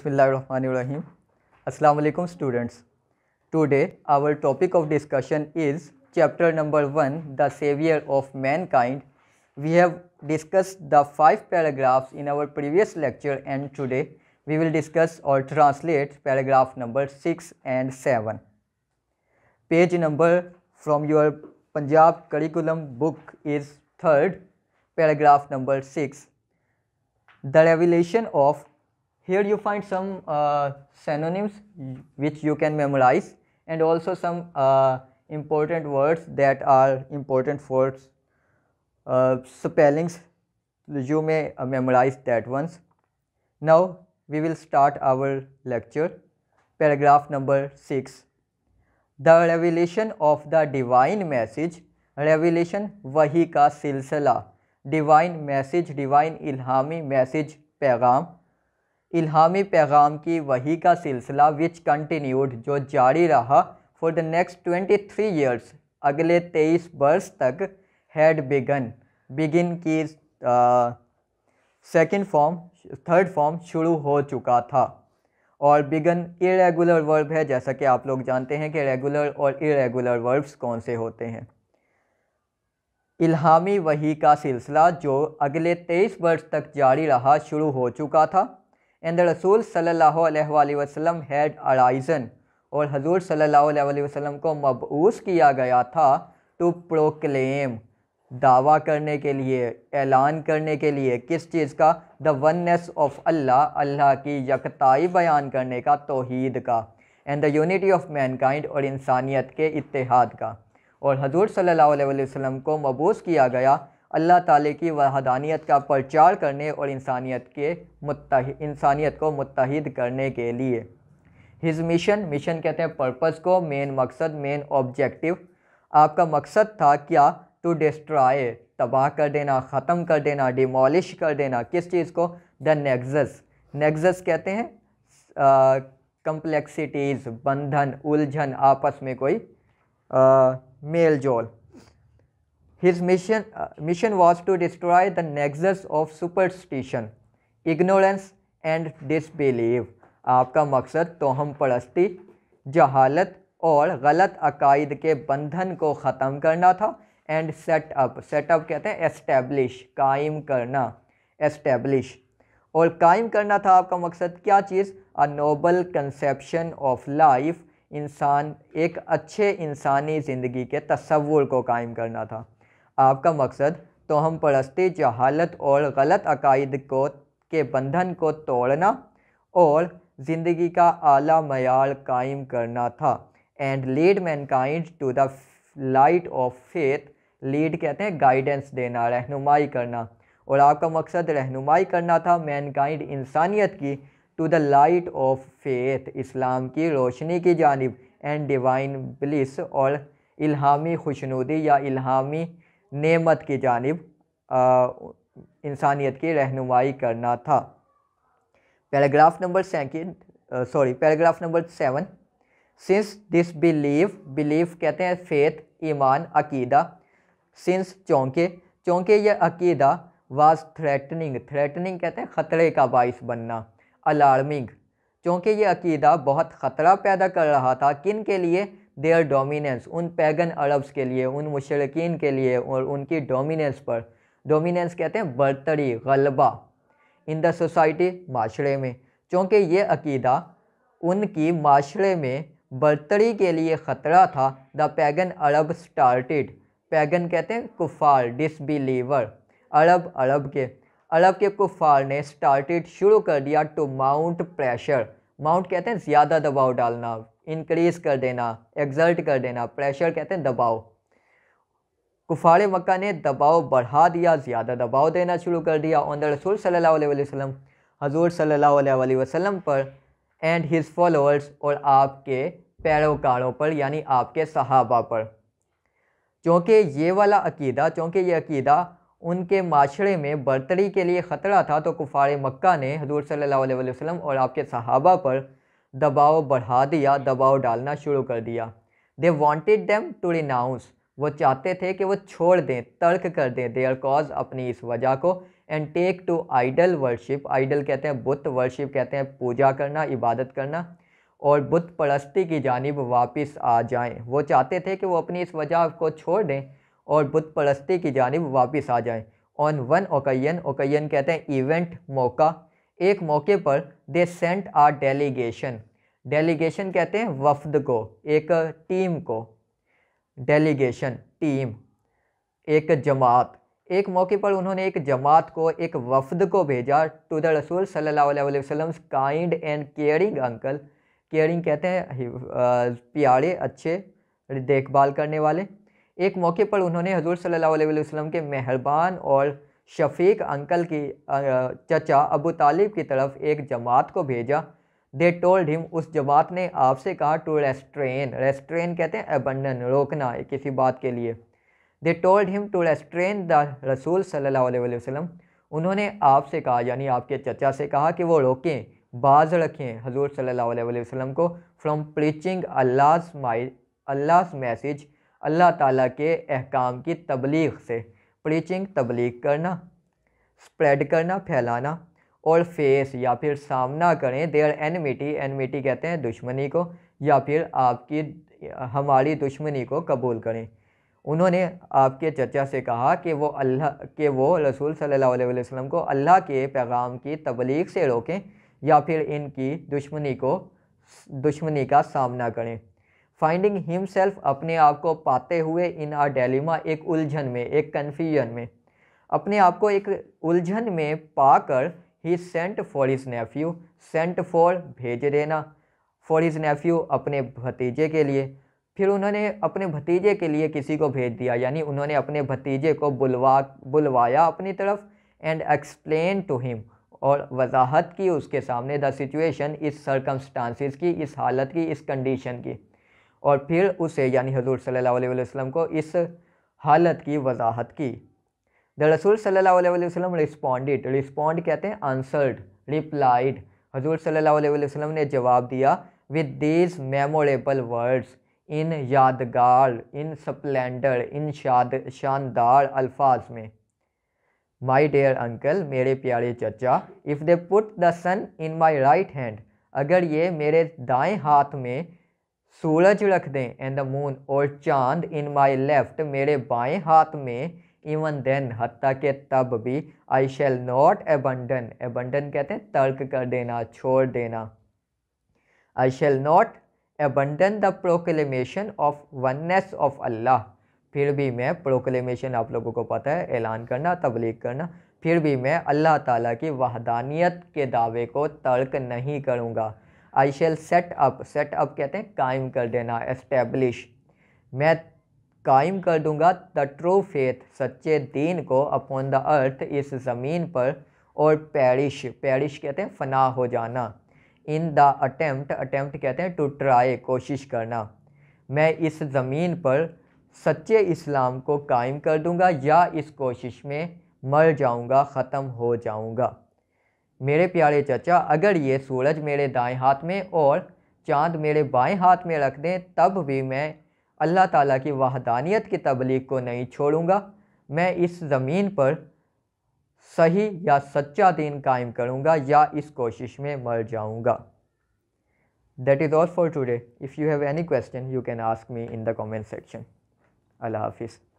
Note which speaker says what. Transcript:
Speaker 1: Bismillahirrahmanirrahim. Assalamu alaikum students. Today our topic of discussion is chapter number 1 the savior of mankind. We have discussed the 5 paragraphs in our previous lecture and today we will discuss or translate paragraph number 6 and 7. Page number from your Punjab curriculum book is 3rd paragraph number 6. The revelation of here you find some uh, synonyms which you can memorize and also some uh, important words that are important for uh, spellings you may uh, memorize that once now we will start our lecture paragraph number 6 the revelation of the divine message revelation wahi ka silsila divine message divine ilhami message पैगाम इल्हामी पैगाम की वही का सिलसिला विच continued जो जारी रहा for the next twenty three years अगले तेईस वर्ष तक हैड बिगन बिगिन की सेकंड फॉर्म थर्ड फॉर्म शुरू हो चुका था और बिगन इरेगुलर वर्ब है जैसा कि आप लोग जानते हैं कि रेगुलर और इरेगुलर वर्ब्स कौन से होते हैं इल्हामी वही का सिलसिला जो अगले तेईस वर्ष तक जारी रहा शुरू हो चुका था एंड द रसूल सल्लल्लाहु अलैहि वसल्लम हैड अराइजन और हजूर सल्लल्लाहु अलैहि वसल्लम को मबूस किया गया था टू प्रोक्लेम दावा करने के लिए ऐलान करने के लिए किस चीज़ का the oneness of Allah Allah की यकताई बयान करने का तोहीद का and the unity of mankind और इंसानियत के इतिहाद का और हजूर सल्लल्लाहु अलैहि वसल्लम को मबूस किया गया अल्लाह ताली की वहदानियत का प्रचार करने और इंसानियत के इंसानियत को मुतहद करने के लिए हिज मिशन मिशन कहते हैं पर्पस को मेन मकसद मेन ऑब्जेक्टिव आपका मकसद था क्या टू डिस्ट्राए तबाह कर देना ख़त्म कर देना डिमोलिश कर देना किस चीज़ को द नेगजस नेगजस कहते हैं कम्प्लेक्सिटीज़ बंधन उलझन आपस में कोई मेल जोल His mission, uh, mission was to destroy the nexus of superstition, ignorance and disbelief. आपका मकसद तो हम परस्ती जहालत और गलत अकायद के बंधन को ख़त्म करना था एंड सेटअप सेटअप कहते हैं एस्टेब्लिश कायम करना एस्टेब्लिश और कायम करना था आपका मकसद क्या चीज़ a noble conception of life इंसान एक अच्छे इंसानी ज़िंदगी के तस्वुर को कायम करना था आपका मकसद तो हम परस्ती जहालत और गलत अकायद को के बंधन को तोड़ना और ज़िंदगी का आला मैार कायम करना था and lead mankind to the light of faith lead कहते हैं गाइडेंस देना रहनुमाई करना और आपका मकसद रहनुमाई करना था मैन काइंड इंसानियत की to the light of faith Islam की रोशनी की जानब एंड डिवाइन ब्लिस और इल्हामी खुशनुदी या इल्हामी नेमत की जानब इंसानियत की रहनुमाई करना था paragraph number second sorry paragraph number seven since this believe believe कहते हैं फेथ ईमान अकीदा सिंस चौंके चौंके यह अकीदा वाज थ्रेटनिंग थ्रेटनिंग कहते हैं ख़तरे का बाइस बनना अलार्मिंग चूँकि ये अकीदा बहुत ख़तरा पैदा कर रहा था किन के लिए देयर डोमिनेंस उन पैगन अरब्स के लिए उन मुशरकिन के लिए और उनकी डोमिनेंस पर डोमिनेंस कहते हैं बरतरी गलबा इन द सोसाइटी माशरे में चूँकि ये अकीदा उनकी माशरे में बरतरी के लिए ख़तरा था the pagan Arab started pagan कहते हैं कुफार डिसबिलीवर अरब अरब के अरब के कुफार ने स्टार्टिड शुरू कर दिया टू माउंट प्रेशर माउंट कहते हैं ज़्यादा दबाव डालना इंक्रीज कर देना एग्जल्ट कर देना प्रेशर कहते हैं दबाव कुफार मक्का ने दबाव बढ़ा दिया ज़्यादा दबाव देना शुरू कर दिया ऑन द रसूल सल्लल्लाहु अलैहि वसल्लम हजूर सल्लल्लाहु अलैहि वसल्लम पर एंड हिज फॉलोअर्स और आपके पैरोकारों पर यानी आपके सहाबा पर चूँकि ये वाला अकीदा चूँकि ये अकीदा उनके माशरे में बर्तरी के लिए ख़तरा था तो कुफार मक्का ने हजूर सल्ला वसलम और आपके सहाबा पर दबाव बढ़ा दिया दबाव डालना शुरू कर दिया they wanted them to renounce वो चाहते थे कि वो छोड़ दें तर्क कर दें देयर कॉज अपनी इस वजह को and take to idol worship idol कहते हैं बुत वर्शिप कहते हैं पूजा करना इबादत करना और बुत परस्ती की जानब वापस आ जाएं वो चाहते थे कि वो अपनी इस वजह को छोड़ दें और बुत परस्ती की जानब वापस आ जाएं ऑन वन ओकैन ओकैन कहते हैं इवेंट मौका एक मौके पर they sent a delegation delegation कहते हैं वफद को एक टीम को डेलीगेशन टीम एक जमात एक मौके पर उन्होंने एक जमात को एक वफद को भेजा टू द रसूल सल्लल्लाहु अलैहि वसल्लम kind and caring uncle caring कहते हैं प्यारे अच्छे देखभाल करने वाले एक मौके पर उन्होंने हजूर सल्लल्लाहु अलैहि वसल्लम के मेहरबान और शफीक अंकल की चचा अबू तालिब की तरफ एक जमात को भेजा दे टोल्ड हिम उस जमात ने आपसे कहा टू रेस्ट्रेन रेस्ट्रेन कहते हैं अबंडन रोकना है किसी बात के लिए they told him to restrain the रसूल सल्लल्लाहु अलैहि वसल्लम उन्होंने आपसे कहा यानी आपके चचा से कहा कि वो रोकें बाज रखें हजूर सल्लल्लाहु अलैहि वसल्लम को from preaching Allah my Allah message Allah ताला के अहकाम की तबलीग से प्रीचिंग तबलीग करना स्प्रेड करना फैलाना और फेस या फिर सामना करें देर एनमिटी एनमिटी कहते हैं दुश्मनी को या फिर आपकी हमारी दुश्मनी को कबूल करें उन्होंने आपके चचा से कहा कि वो अल्लाह के वो रसूल सल्लल्लाहु अलैहि वसल्लम को अल्लाह के पैगाम की तबलीग से रोकें या फिर इनकी दुश्मनी को दुश्मनी का सामना करें फाइंडिंग हिमसेल्फ अपने आप को पाते हुए इन आ डेलीमा एक उलझन में एक कन्फ्यूजन में अपने आप को एक उलझन में पाकर he sent for his nephew sent for भेज देना फॉर इज़ नेफ्यू अपने भतीजे के लिए फिर उन्होंने अपने भतीजे के लिए किसी को भेज दिया यानी उन्होंने अपने भतीजे को बुलवा बुलवाया अपनी तरफ एंड एक्सप्लेन टू हिम और वजाहत की उसके सामने द सिचुएशन इस सरकमस्टांसिस की इस हालत की इस कंडीशन की और फिर उसे यानी हजूर सल्ला वसलम को इस हालत की वजाहत की द रसूल सल्ला वसम रिस्पॉन्डेड रिस्पॉन्ड कहते हैं आंसर्ड रिप्लाइड हजूर सल्ला वसलम ने जवाब दिया with these memorable words in यादगार इन स्प्लेंडर इन शाद शानदार अल्फाज में माई डेयर अंकल मेरे प्यारे चचा if they put the sun in my right hand अगर ये मेरे दाएं हाथ में सूरज रख दें एंड द मून और चांद इन माई लेफ्ट मेरे बाएं हाथ में इवन देन हती के तब भी I shall not abandon abandon कहते हैं तर्क कर देना छोड़ देना I shall not abandon the proclamation of oneness of Allah फिर भी मैं प्रोक्लेमेशन आप लोगों को पता है ऐलान करना तबलीग करना फिर भी मैं अल्लाह ताला की वहदानियत के दावे को तर्क नहीं करूँगा I shall set up set up कहते हैं कायम कर देना एस्टेब्लिश मैं कायम कर दूंगा द ट्रू फेथ सच्चे दीन को अपॉन द अर्थ इस ज़मीन पर और पैरिश पैरिश कहते हैं फना हो जाना इन द अटैम्प्ट अटैम्प्ट कहते हैं टू ट्राई कोशिश करना मैं इस ज़मीन पर सच्चे इस्लाम को कायम कर दूंगा या इस कोशिश में मर जाऊंगा ख़त्म हो जाऊंगा मेरे प्यारे चचा अगर ये सूरज मेरे दाएं हाथ में और चांद मेरे बाएं हाथ में रख दें तब भी मैं अल्लाह ताला की वाहदानियत की तबलीग को नहीं छोड़ूंगा मैं इस ज़मीन पर सही या सच्चा दीन कायम करूंगा या इस कोशिश में मर जाऊंगा that is all for today if you have any question you can ask me in the comment section Allah हाफिज़